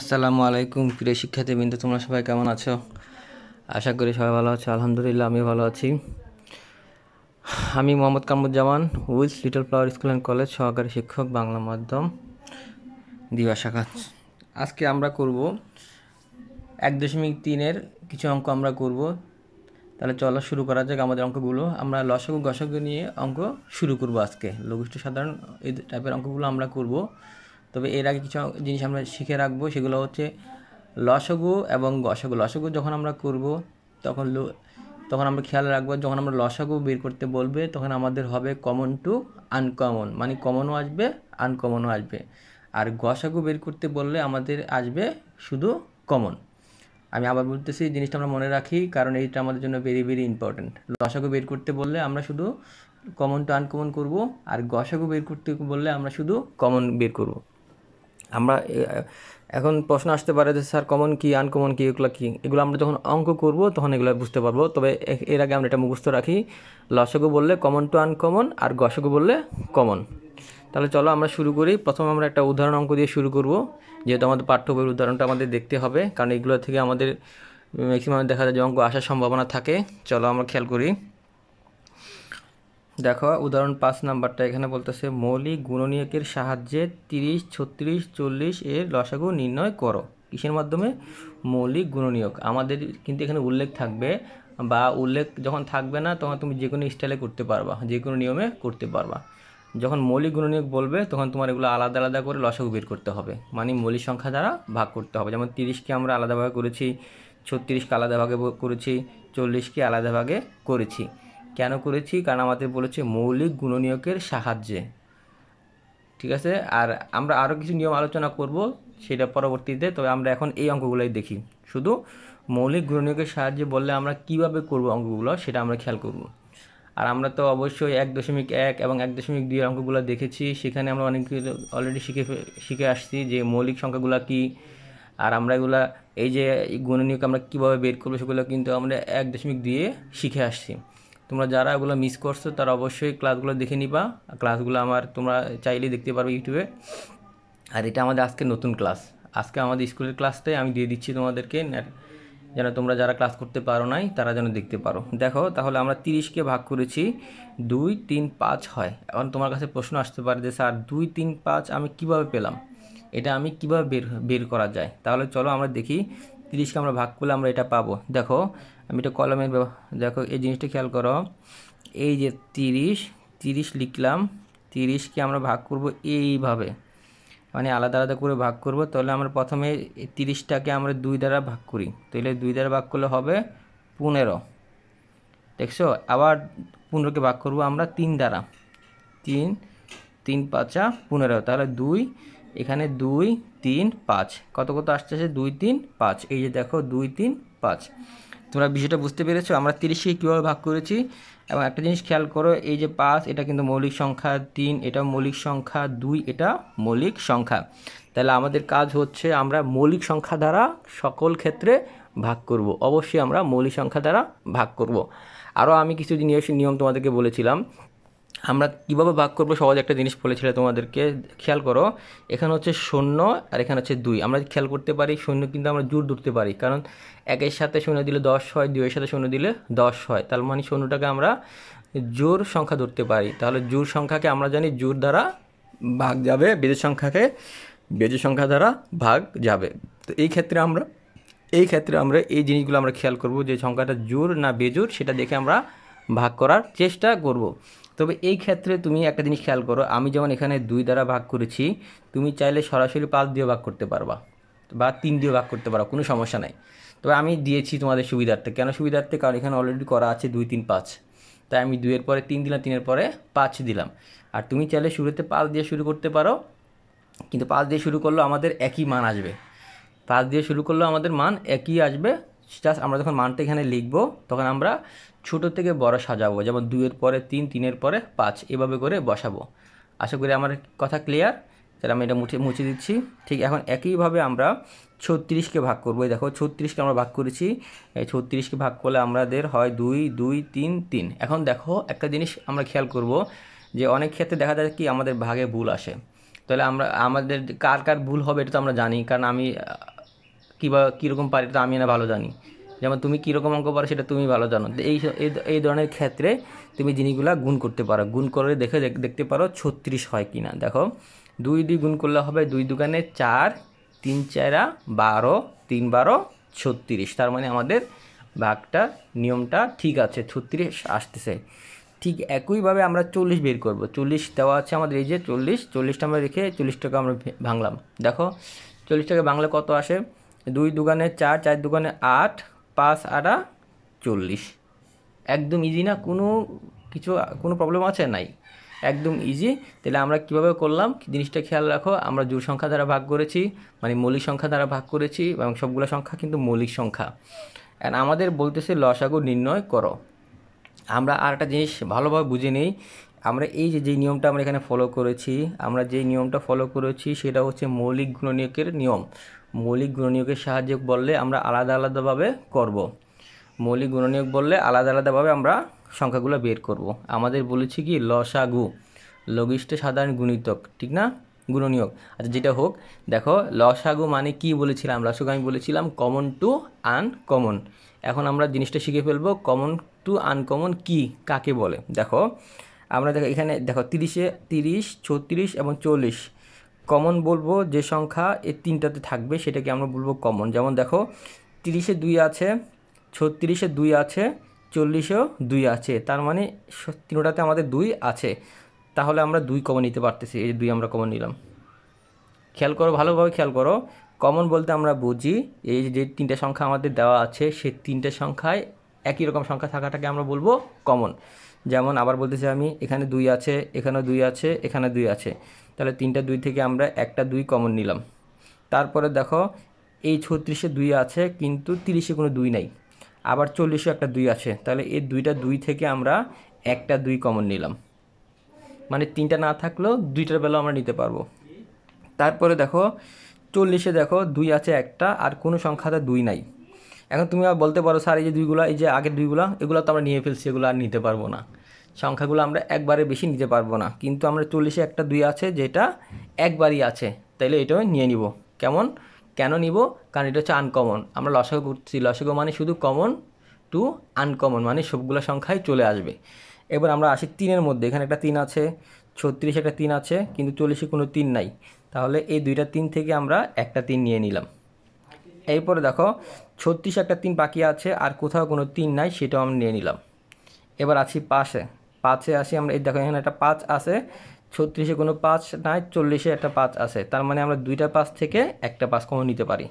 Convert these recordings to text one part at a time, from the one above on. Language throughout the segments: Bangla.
আসসালামু আলাইকুম প্রিয় বিন্দু তোমরা সবাই কেমন আছো আশা করি সবাই ভালো আছো আলহামদুলিল্লাহ আমি ভালো আছি আমি Mohammad Kamruzzaman Wills little flower school and college সহকারী শিক্ষক বাংলা মাধ্যম দিবা শাখা আজকে আমরা করব এক দশমিক তিনের কিছু অঙ্ক আমরা করব তাহলে চলা শুরু করা যাক আমাদের অঙ্কগুলো আমরা লসক গসক নিয়ে অঙ্ক শুরু করব আজকে লঘিষ্ঠ সাধারণ এই টাইপের অঙ্কগুলো আমরা করব তবে এর আগে কিছু জিনিস আমরা শিখে রাখবো সেগুলো হচ্ছে লসগু এবং গসগু লসগু যখন আমরা করব তখন তখন আমরা খেয়াল রাখবো যখন আমরা লসাগু বের করতে বলবে তখন আমাদের হবে কমন টু আনকমন মানে কমনও আসবে আনকমনও আসবে আর গসাগু বের করতে বললে আমাদের আসবে শুধু কমন আমি আবার বলতেছি জিনিসটা আমরা মনে রাখি কারণ এইটা আমাদের জন্য ভেরি ভেরি ইম্পর্ট্যান্ট লসাগু বের করতে বললে আমরা শুধু কমন টু আনকমন করব আর গসাগু বের করতে বললে আমরা শুধু কমন বের করবো আমরা এখন প্রশ্ন আসতে পারে যে স্যার কমন কী আনকমন কি এগুলো কি এগুলো আমরা যখন অঙ্ক করব তখন এগুলো বুঝতে পারবো তবে এর আগে আমরা এটা মুখস্থ রাখি লসগু বললে কমন টু আনকমন আর গসগু বললে কমন তাহলে চলো আমরা শুরু করি প্রথম আমরা একটা উদাহরণ অঙ্ক দিয়ে শুরু করব যেহেতু আমাদের পাঠ্য বইয়ের উদাহরণটা আমাদের দেখতে হবে কারণ এগুলো থেকে আমাদের ম্যাক্সিমাম দেখা যায় যে অঙ্ক আসার সম্ভাবনা থাকে চলো আমরা খেয়াল করি দেখো উদাহরণ পাঁচ নাম্বারটা এখানে বলতেছে মৌলিক গুণনীয়কের সাহায্যে তিরিশ ছত্রিশ চল্লিশ এর লসাগু নির্ণয় করো কিসের মাধ্যমে মৌলিক গুণনীয়ক আমাদের কিন্তু এখানে উল্লেখ থাকবে বা উল্লেখ যখন থাকবে না তখন তুমি যে কোনো স্টাইলে করতে পারবা যে কোনো নিয়মে করতে পারবা যখন মৌলিক গুণনীয়ক বলবে তখন তোমার এগুলো আলাদা আলাদা করে লসাগু বের করতে হবে মানে মৌলিক সংখ্যা দ্বারা ভাগ করতে হবে যেমন তিরিশকে আমরা আলাদাভাবে করেছি ছত্রিশকে আলাদা করেছি চল্লিশকে আলাদা করেছি কেন করেছি কারণ আমাদের বলেছে মৌলিক গুণনীয়কের সাহায্যে ঠিক আছে আর আমরা আরও কিছু নিয়ম আলোচনা করব সেটা পরবর্তীতে তবে আমরা এখন এই অঙ্কগুলোই দেখি শুধু মৌলিক গুণনীয়কের সাহায্যে বললে আমরা কিভাবে করব অঙ্কগুলো সেটা আমরা খেয়াল করব আর আমরা তো অবশ্যই এক দশমিক এক এবং এক দশমিক দুই অঙ্কগুলো দেখেছি সেখানে আমরা অনেক অলরেডি শিখে শিখে আসছি যে মৌলিক সংখ্যাগুলো কী আর আমরা এগুলা এই যে গুণনীয়কে আমরা কীভাবে বের করবো সেগুলো কিন্তু আমরা এক দশমিক দিয়ে শিখে আসছি তোমরা যারা এগুলো মিস করছো তারা অবশ্যই ক্লাসগুলো দেখে নিবা ক্লাসগুলো আমার তোমরা চাইলেই দেখতে পারবে ইউটিউবে আর এটা আমাদের আজকে নতুন ক্লাস আজকে আমাদের স্কুলের ক্লাসটাই আমি দিয়ে দিচ্ছি তোমাদেরকে যেন তোমরা যারা ক্লাস করতে পারো নাই তারা যেন দেখতে পারো দেখো তাহলে আমরা তিরিশকে ভাগ করেছি দুই তিন পাঁচ হয় এখন তোমার কাছে প্রশ্ন আসতে পারে যে স্যার দুই তিন পাঁচ আমি কিভাবে পেলাম এটা আমি কিভাবে বের বের করা যায় তাহলে চলো আমরা দেখি তিরিশকে আমরা ভাগ করলে আমরা এটা পাবো দেখো আমি এটা কলমের দেখো এই জিনিসটা খেয়াল করো এই যে তিরিশ তিরিশ লিখলাম তিরিশকে আমরা ভাগ করব এইভাবে মানে আলাদা আলাদা করে ভাগ করব তাহলে আমরা প্রথমে তিরিশটাকে আমরা দুই দ্বারা ভাগ করি তাহলে দুই দ্বারা ভাগ করলে হবে পনেরো দেখছো আবার পনেরোকে ভাগ করব আমরা তিন দ্বারা তিন তিন পাঁচা পনেরো তাহলে দুই এখানে দুই তিন পাঁচ কত কত আসতে আসছে দুই তিন পাঁচ এই যে দেখো দুই তিন পাঁচ তোমরা বিষয়টা বুঝতে পেরেছো আমরা তিরিশকে কীভাবে ভাগ করেছি এবং একটা জিনিস খেয়াল করো এই যে পাঁচ এটা কিন্তু মৌলিক সংখ্যা তিন এটা মৌলিক সংখ্যা দুই এটা মৌলিক সংখ্যা তাহলে আমাদের কাজ হচ্ছে আমরা মৌলিক সংখ্যা দ্বারা সকল ক্ষেত্রে ভাগ করব অবশ্যই আমরা মৌলিক সংখ্যা দ্বারা ভাগ করব আরও আমি কিছু নিয়ম তোমাদেরকে বলেছিলাম আমরা কীভাবে ভাগ করবো সহজ একটা জিনিস বলেছিলে তোমাদেরকে খেয়াল করো এখানে হচ্ছে শূন্য আর এখানে হচ্ছে দুই আমরা খেয়াল করতে পারি শূন্য কিন্তু আমরা জোর ধরতে পারি কারণ একের সাথে শূন্য দিলে দশ হয় দুইয়ের সাথে শূন্য দিলে দশ হয় তার মানে শূন্যটাকে আমরা জোর সংখ্যা ধরতে পারি তাহলে জোর সংখ্যাকে আমরা জানি জোর দ্বারা ভাগ যাবে বেজের সংখ্যাকে বেজের সংখ্যা দ্বারা ভাগ যাবে তো এই ক্ষেত্রে আমরা এই ক্ষেত্রে আমরা এই জিনিসগুলো আমরা খেয়াল করব যে সংখ্যাটা জোর না বেজোর সেটা দেখে আমরা ভাগ করার চেষ্টা করব তবে এই ক্ষেত্রে তুমি একটা জিনিস খেয়াল করো আমি যেমন এখানে দুই দ্বারা ভাগ করেছি তুমি চাইলে সরাসরি পাঁচ দিয়ে ভাগ করতে পারবা বা তিন দিয়ে ভাগ করতে পারো কোনো সমস্যা নাই তবে আমি দিয়েছি তোমাদের সুবিধার্থে কেন সুবিধার্থে কারণ এখানে অলরেডি করা আছে দুই তিন পাঁচ তাই আমি দুইয়ের পরে তিন দিলাম তিনের পরে পাঁচ দিলাম আর তুমি চাইলে শুরুতে পাঁচ দিয়ে শুরু করতে পারো কিন্তু পাঁচ দিয়ে শুরু করলেও আমাদের একই মান আসবে পাঁচ দিয়ে শুরু করলেও আমাদের মান একই আসবে জাস্ট আমরা যখন মানটা এখানে লিখবো তখন আমরা ছোটো থেকে বড় সাজাবো যেমন দুইয়ের পরে তিন তিনের পরে পাঁচ এভাবে করে বসাবো আশা করি আমার কথা ক্লিয়ার তাহলে আমি এটা মুছে মুছে দিচ্ছি ঠিক এখন একইভাবে আমরা ছত্রিশকে ভাগ করবো দেখো ছত্রিশকে আমরা ভাগ করেছি এই ছত্রিশকে ভাগ করলে আমাদের হয় দুই দুই তিন তিন এখন দেখো একটা জিনিস আমরা খেয়াল করব যে অনেক ক্ষেত্রে দেখা যায় কি আমাদের ভাগে ভুল আসে তাহলে আমরা আমাদের কার কার ভুল হবে এটা তো আমরা জানি কারণ আমি কিবা কীরকম পারি তা আমি না ভালো জানি যেমন তুমি কীরকম অঙ্ক পারো সেটা তুমি ভালো জানো এই এই ধরনের ক্ষেত্রে তুমি জিনিসগুলো গুণ করতে পারো গুণ করে দেখে দেখতে পারো ছত্রিশ হয় কি না দেখো দুই দুই গুণ করলে হবে দুই দোকানে চার তিন চারা বারো তিন বারো ছত্রিশ তার মানে আমাদের ভাগটা নিয়মটা ঠিক আছে ছত্রিশ আসতেছে ঠিক একইভাবে আমরা চল্লিশ বের করব চল্লিশ দেওয়া আছে আমাদের এই যে চল্লিশ চল্লিশটা আমরা রেখে চল্লিশ টাকা আমরা ভাঙলাম দেখো চল্লিশ টাকা বাংলা কত আসে দুই দোকানে চার চার দোকানে আট পাঁচ আটা চল্লিশ একদম ইজি না কোনো কিছু কোনো প্রবলেম আছে নাই একদম ইজি তাহলে আমরা কিভাবে করলাম জিনিসটা খেয়াল রাখো আমরা জোর সংখ্যা দ্বারা ভাগ করেছি মানে মৌলিক সংখ্যা দ্বারা ভাগ করেছি এবং সবগুলো সংখ্যা কিন্তু মৌলিক সংখ্যা অ্যান্ড আমাদের বলতেছে লসাগু নির্ণয় করো আমরা আর একটা জিনিস ভালোভাবে বুঝে নিই আমরা এই যে যেই নিয়মটা আমরা এখানে ফলো করেছি আমরা যে নিয়মটা ফলো করেছি সেটা হচ্ছে মৌলিক গুণনীয়কের নিয়ম মৌলিক গুণনীয়কের সাহায্যে বললে আমরা আলাদা আলাদাভাবে করব। মৌলিক গুণনীয়ক বললে আলাদা আলাদাভাবে আমরা সংখ্যাগুলো বের করব। আমাদের বলেছি কি লসাগু লঘিষ্ঠ সাধারণ গুণিতক ঠিক না গুণনীয়ক আচ্ছা যেটা হোক দেখো লসাগু মানে কি বলেছিলাম লসাগু আমি বলেছিলাম কমন টু আনকমন এখন আমরা জিনিসটা শিখে ফেলবো কমন টু আনকমন কি কাকে বলে দেখো আমরা দেখো এখানে দেখো তিরিশে তিরিশ ছত্রিশ এবং চল্লিশ কমন বলবো যে সংখ্যা এই তিনটাতে থাকবে সেটাকে আমরা বলবো কমন যেমন দেখো তিরিশে দুই আছে ছত্রিশে দুই আছে চল্লিশেও দুই আছে তার মানে তিনোটাতে আমাদের দুই আছে তাহলে আমরা দুই কমন নিতে পারতেছি এই দুই আমরা কমন নিলাম খেয়াল করো ভালোভাবে খেয়াল করো কমন বলতে আমরা বুঝি এই যে তিনটা সংখ্যা আমাদের দেওয়া আছে সে তিনটা সংখ্যায় একই রকম সংখ্যা থাকাটাকে আমরা বলবো কমন যেমন আবার বলতেছি আমি এখানে দুই আছে এখানেও দুই আছে এখানে দুই আছে তাহলে তিনটা দুই থেকে আমরা একটা দুই কমন নিলাম তারপরে দেখো এই ছত্রিশে দুই আছে কিন্তু তিরিশে কোনো দুই নাই আবার চল্লিশে একটা দুই আছে তাহলে এই দুইটা দুই থেকে আমরা একটা দুই কমন নিলাম মানে তিনটা না থাকলেও দুইটার বেলা আমরা নিতে পারবো তারপরে দেখো চল্লিশে দেখো দুই আছে একটা আর কোনো সংখ্যাতে দুই নাই এখন তুমি বলতে পারো স্যার এই যে দুইগুলা এই যে আগের দুইগুলা এগুলো তো আমরা নিয়ে ফেলছি এগুলো আর নিতে পারবো না সংখ্যাগুলো আমরা একবারে বেশি নিতে পারবো না কিন্তু আমরা চল্লিশে একটা দুই আছে যেটা একবারই আছে তাইলে এটাও নিয়ে নিব কেমন কেন নিব কারণ এটা হচ্ছে আনকমন আমরা লসাগো করছি লসাগো মানে শুধু কমন টু আনকমন মানে সবগুলো সংখ্যায় চলে আসবে এবার আমরা আসি তিনের মধ্যে এখানে একটা তিন আছে ছত্রিশে একটা তিন আছে কিন্তু চল্লিশে কোনো তিন নাই তাহলে এই দুইটা তিন থেকে আমরা একটা তিন নিয়ে নিলাম এরপরে দেখো ছত্রিশ একটা তিন বাকি আছে আর কোথাও কোনো তিন নাই সেটাও আমি নিয়ে নিলাম এবার আছি পাশে পাঁচে আসি আমরা এই দেখো এখানে একটা পাঁচ আছে ছত্রিশে কোনো পাঁচ নাই চল্লিশে একটা পাঁচ আছে তার মানে আমরা দুইটা পাঁচ থেকে একটা পাঁচ কমন নিতে পারি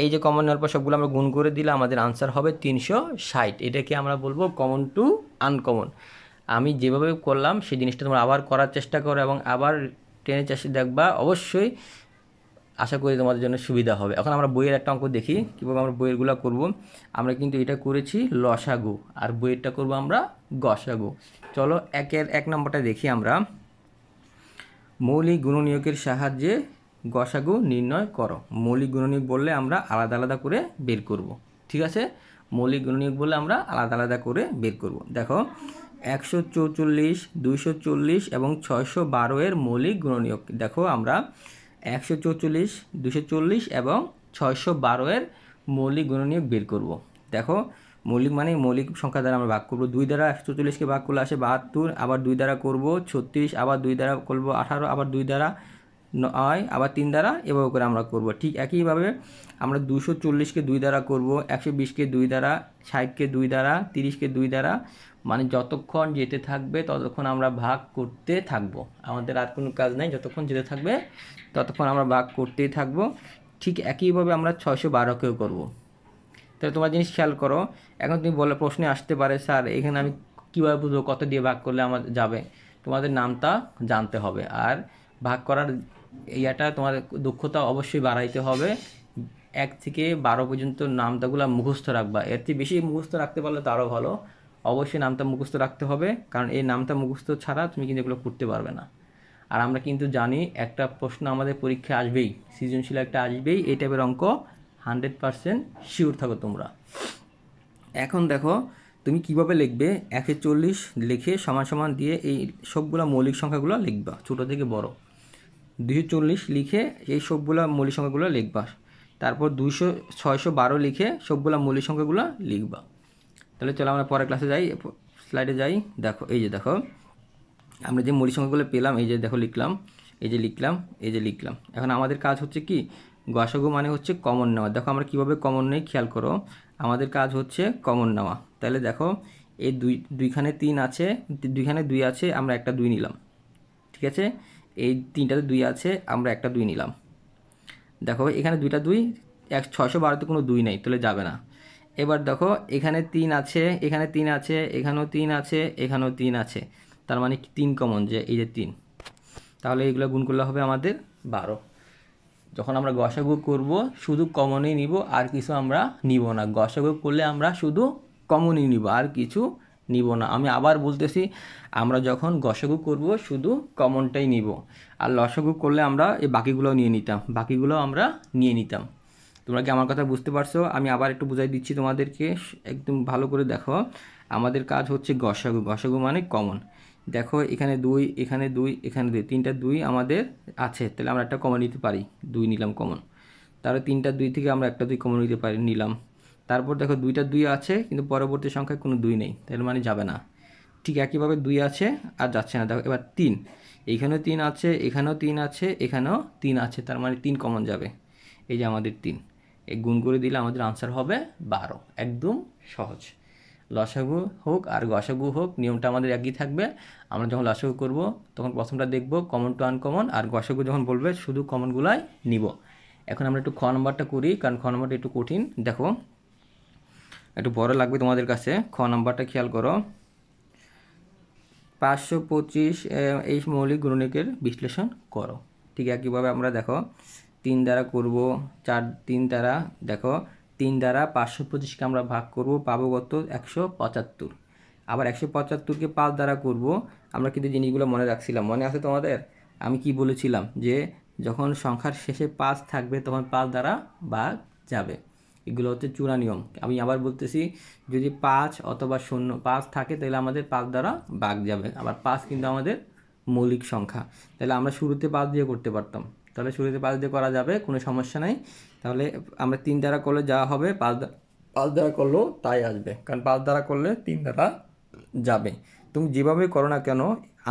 এই যে কমন নেওয়ার পর সবগুলো আমরা গুণ করে দিলে আমাদের আনসার হবে তিনশো ষাট এটাকে আমরা বলবো কমন টু আনকমন আমি যেভাবে করলাম সেই জিনিসটা তোমরা আবার করার চেষ্টা করো এবং আবার টেনে চাষে দেখবা অবশ্যই আশা করি তোমাদের জন্য সুবিধা হবে এখন আমরা বইয়ের একটা অঙ্ক দেখি কীভাবে আমরা বইয়েরগুলো করব আমরা কিন্তু এটা করেছি লসাগু আর বইয়েরটা করব আমরা গসাগু চলো একের এক নম্বরটা দেখি আমরা মৌলিক গুণনীয়কের সাহায্যে গসাগু নির্ণয় করো মৌলিক গুণনীয়ক বললে আমরা আলাদা আলাদা করে বের করব। ঠিক আছে মৌলিক গুণনীয়ক বললে আমরা আলাদা আলাদা করে বের করব। দেখো একশো চৌচল্লিশ দুইশো চল্লিশ এবং ছয়শো বারো এর মৌলিক গুণনীয়ক দেখো আমরা একশো চৌচল্লিশ দুশো চল্লিশ এবং ছয়শো বারোয়ের মৌলিক গুণনীয় বের করব দেখো মৌলিক মানে মৌলিক সংখ্যা দ্বারা আমরা ভাগ করবো দুই দ্বারা একশো চল্লিশকে ভাগ করলে আসে বাহাত্তর আবার দুই দ্বারা করব ছত্রিশ আবার দুই দ্বারা করবো আঠারো আবার দুই দ্বারা নয় আবার তিন দ্বারা এভাবে করে আমরা করব ঠিক একইভাবে আমরা দুশো চল্লিশকে দুই দ্বারা করব একশো বিশকে দুই দ্বারা ষাটকে দুই দ্বারা তিরিশকে দুই দ্বারা মানে যতক্ষণ যেতে থাকবে ততক্ষণ আমরা ভাগ করতে থাকব আমাদের আর কোনো কাজ নাই যতক্ষণ যেতে থাকবে ততক্ষণ আমরা ভাগ করতেই থাকব ঠিক একইভাবে আমরা ছয়শো বারোকেও করবো তাহলে তোমার জিনিস খেয়াল করো এখন তুমি বলে প্রশ্নে আসতে পারে স্যার এখানে আমি কীভাবে বুঝবো কত দিয়ে ভাগ করলে আমার যাবে তোমাদের নামটা জানতে হবে আর ভাগ করার ইয়াটা তোমার দক্ষতা অবশ্যই বাড়াইতে হবে এক থেকে বারো পর্যন্ত নামটাগুলো মুখস্থ রাখবা এর থেকে বেশি মুখস্থ রাখতে পারলে তো আরও ভালো অবশ্যই নামটা মুখস্থ রাখতে হবে কারণ এই নামটা মুখস্থ ছাড়া তুমি কিন্তু এগুলো করতে পারবে না আর আমরা কিন্তু জানি একটা প্রশ্ন আমাদের পরীক্ষায় আসবেই সৃজনশীল একটা আসবেই এই টাইপের অঙ্ক হান্ড্রেড পারসেন্ট শিওর থাকো তোমরা এখন দেখো তুমি কিভাবে লিখবে একশো চল্লিশ লিখে সমান সমান দিয়ে এই সবগুলো মৌলিক সংখ্যাগুলো লিখবা ছোটো থেকে বড় দুশো চল্লিশ লিখে এই সবগুলো মৌলিক সংখ্যাগুলো লিখবা তারপর দুশো ছয়শো বারো লিখে সবগুলো মৌলিক সংখ্যাগুলো লিখবা তাহলে চলো আমরা পরের ক্লাসে যাই স্লাইডে যাই দেখো এই যে দেখো আমরা যে মৌলিক সংখ্যাগুলো পেলাম এই যে দেখো লিখলাম এই যে লিখলাম এই যে লিখলাম এখন আমাদের কাজ হচ্ছে কি গসাগু মানে হচ্ছে কমন নেওয়া দেখো আমরা কিভাবে কমন নেই খেয়াল করো আমাদের কাজ হচ্ছে কমন নেওয়া তাহলে দেখো এই দুই দুইখানে তিন আছে দুইখানে দুই আছে আমরা একটা দুই নিলাম ঠিক আছে এই তিনটাতে দুই আছে আমরা একটা দুই নিলাম দেখো এখানে দুইটা দুই এক ছশো বারোতে কোনো দুই নেই তাহলে যাবে না এবার দেখো এখানে তিন আছে এখানে তিন আছে এখানেও তিন আছে এখানেও তিন আছে তার মানে তিন কমন যে এই যে তিন তাহলে এগুলো গুণ করলে হবে আমাদের বারো যখন আমরা গসাগু করব শুধু কমনই নিব আর কিছু আমরা নিব না গসাগু করলে আমরা শুধু কমনই নিব আর কিছু নিব না আমি আবার বলতেছি আমরা যখন গসাগু করব শুধু কমনটাই নিব আর লসাগু করলে আমরা এই বাকিগুলো নিয়ে নিতাম বাকিগুলো আমরা নিয়ে নিতাম তোমরা কি আমার কথা বুঝতে পারছো আমি আবার একটু বুঝাই দিচ্ছি তোমাদেরকে একদম ভালো করে দেখো আমাদের কাজ হচ্ছে গসাগু গসাগু মানে কমন দেখো এখানে দুই এখানে দুই এখানে দুই তিনটা দুই আমাদের আছে তাহলে আমরা একটা কমন নিতে পারি দুই নিলাম কমন তারপরে তিনটা দুই থেকে আমরা একটা দুই কমন নিতে পারি নিলাম তারপর দেখো দুইটা দুই আছে কিন্তু পরবর্তী সংখ্যায় কোনো দুই নেই তাহলে মানে যাবে না ঠিক একইভাবে দুই আছে আর যাচ্ছে না দেখো এবার তিন এইখানেও তিন আছে এখানেও তিন আছে এখানেও তিন আছে তার মানে তিন কমন যাবে এই যে আমাদের তিন এই গুণ করে দিলে আমাদের আনসার হবে বারো একদম সহজ লসাগু হোক আর গসাগু হোক নিয়মটা আমাদের একই থাকবে আমরা যখন লসাগু করব তখন প্রথমটা দেখব কমন টু আনকমন আর গসাগু যখন বলবে শুধু কমনগুলাই নিব এখন আমরা একটু খ নম্বরটা করি কারণ খ নম্বরটা একটু কঠিন দেখো একটু বড় লাগবে তোমাদের কাছে খ নম্বরটা খেয়াল করো পাঁচশো পঁচিশ এই মৌলিক গুণনিকের বিশ্লেষণ করো ঠিক একইভাবে আমরা দেখো তিন দ্বারা করব চার তিন দ্বারা দেখো তিন দ্বারা পাঁচশো পঁচিশকে আমরা ভাগ করব পাবো কত একশো পঁচাত্তর আবার একশো পঁচাত্তরকে পাঁচ দ্বারা করব আমরা কিন্তু জিনিসগুলো মনে রাখছিলাম মনে আছে তোমাদের আমি কি বলেছিলাম যে যখন সংখ্যার শেষে পাঁচ থাকবে তখন পাঁচ দ্বারা ভাগ যাবে এগুলো হচ্ছে চূড়া নিয়ম আমি আবার বলতেছি যদি পাঁচ অথবা শূন্য পাঁচ থাকে তাহলে আমাদের পাঁচ দ্বারা ভাগ যাবে আবার পাঁচ কিন্তু আমাদের মৌলিক সংখ্যা তাহলে আমরা শুরুতে পাঁচ দিয়ে করতে পারতাম তাহলে শুরুতে পাঁচ দিয়ে করা যাবে কোনো সমস্যা নাই তাহলে আমরা তিন দ্বারা করলে যা হবে পাঁচ পাঁচ দ্বারা করলেও তাই আসবে কারণ পাঁচ দ্বারা করলে তিন দ্বারা যাবে তুমি যেভাবে করো না কেন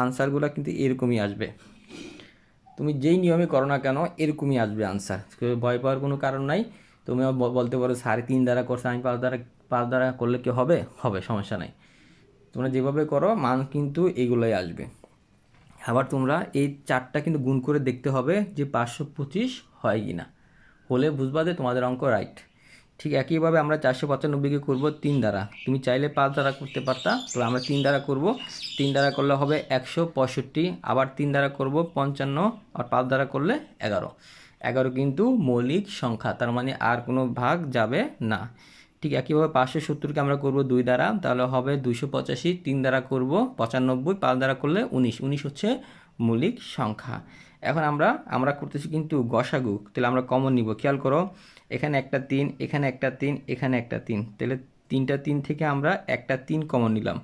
আনসারগুলো কিন্তু এরকমই আসবে তুমি যেই নিয়মে করো না কেন এরকমই আসবে আনসার ভয় পাওয়ার কোনো কারণ নাই তুমি বলতে পারো সাড়ে তিন দ্বারা করছো আমি পাঁচ দ্বারা পাঁচ দ্বারা করলে কি হবে হবে সমস্যা নাই তোমরা যেভাবে করো মান কিন্তু এগুলোই আসবে আবার তোমরা এই চারটা কিন্তু গুণ করে দেখতে হবে যে পাঁচশো পঁচিশ হয় কি না হলে বুঝবা যে তোমাদের অঙ্ক রাইট ঠিক একইভাবে আমরা চারশো পঁচানব্বইকে করবো তিন দ্বারা তুমি চাইলে পাঁচ দ্বারা করতে পারতা তো আমরা তিন দ্বারা করব তিন দ্বারা করলে হবে একশো পঁয়ষট্টি আবার তিন দ্বারা করব পঞ্চান্ন আর পাঁচ দ্বারা করলে এগারো এগারো কিন্তু মৌলিক সংখ্যা তার মানে আর কোনো ভাগ যাবে না ঠিক একইভাবে পাঁচশো সত্তরকে আমরা করব দুই দ্বারা তাহলে হবে দুইশো পঁচাশি তিন দ্বারা করব পঁচানব্বই পাঁচ দ্বারা করলে উনিশ উনিশ হচ্ছে মৌলিক সংখ্যা এখন আমরা আমরা করতেছি কিন্তু গসাগু তাহলে আমরা কমন নিব খেয়াল করো এখানে একটা তিন এখানে একটা তিন এখানে একটা তিন তাহলে তিনটা তিন থেকে আমরা একটা তিন কমন নিলাম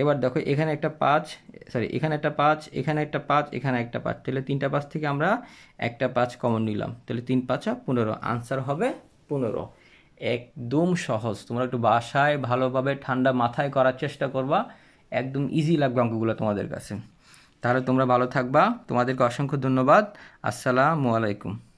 এবার দেখো এখানে একটা পাঁচ সরি এখানে একটা পাঁচ এখানে একটা পাঁচ এখানে একটা পাঁচ তাহলে তিনটা পাঁচ থেকে আমরা একটা পাঁচ কমন নিলাম তাহলে তিন পাঁচ পনেরো আনসার হবে পনেরো একদম সহজ তোমরা একটু বাসায় ভালোভাবে ঠান্ডা মাথায় করার চেষ্টা করবা একদম ইজি লাগবে অঙ্কগুলো তোমাদের কাছে তাহলে তোমরা ভালো থাকবা তোমাদেরকে অসংখ্য ধন্যবাদ আসসালামু আলাইকুম